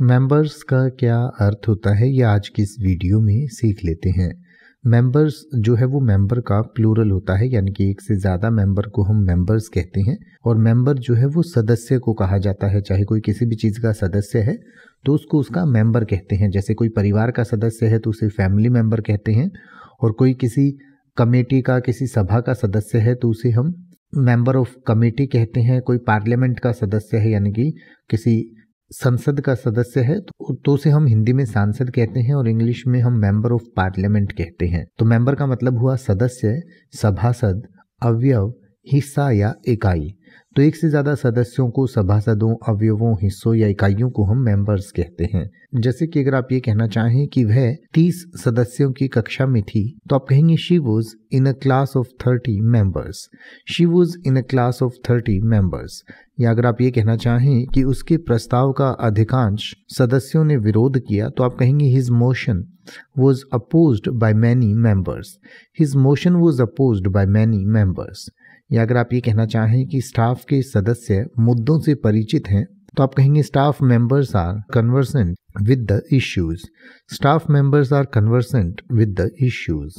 members का क्या अर्थ होता है ये आज की इस वीडियो में सीख लेते हैं मेंबर्स जो है वो मेंबर का प्लूरल होता है यानी कि एक से ज़्यादा मेंबर को हम मेंबर्स कहते हैं और मेंबर जो है वो सदस्य को कहा जाता है चाहे कोई किसी भी चीज़ का सदस्य है तो उसको उसका मेंबर कहते हैं जैसे कोई परिवार का सदस्य है तो उसे फैमिली मेंबर कहते हैं और कोई किसी कमेटी का किसी सभा का सदस्य है तो उसे हम मेंबर ऑफ कमेटी कहते हैं कोई पार्लियामेंट का सदस्य है यानी कि किसी संसद का सदस्य है तो, तो उसे हम हिंदी में सांसद कहते हैं और इंग्लिश में हम मेंबर ऑफ पार्लियामेंट कहते हैं तो मेंबर का मतलब हुआ सदस्य सभासद अवयव हिस्सा या इकाई तो एक से ज़्यादा सदस्यों को सभासदों अवयवों हिस्सों या इकाइयों को हम मेंबर्स कहते हैं जैसे कि अगर आप ये कहना चाहें कि वह तीस सदस्यों की कक्षा में थी तो आप कहेंगे she was in a class of thirty members she was in a class of thirty members या अगर आप ये कहना चाहें कि उसके प्रस्ताव का अधिकांश सदस्यों ने विरोध किया तो आप कहेंगे his motion was opposed by many members his motion was opposed by many members या अगर आप ये कहना चाहें कि स्टाफ के सदस्य मुद्दों से परिचित हैं तो आप कहेंगे staff members are conversant with the issues staff members are conversant with the issues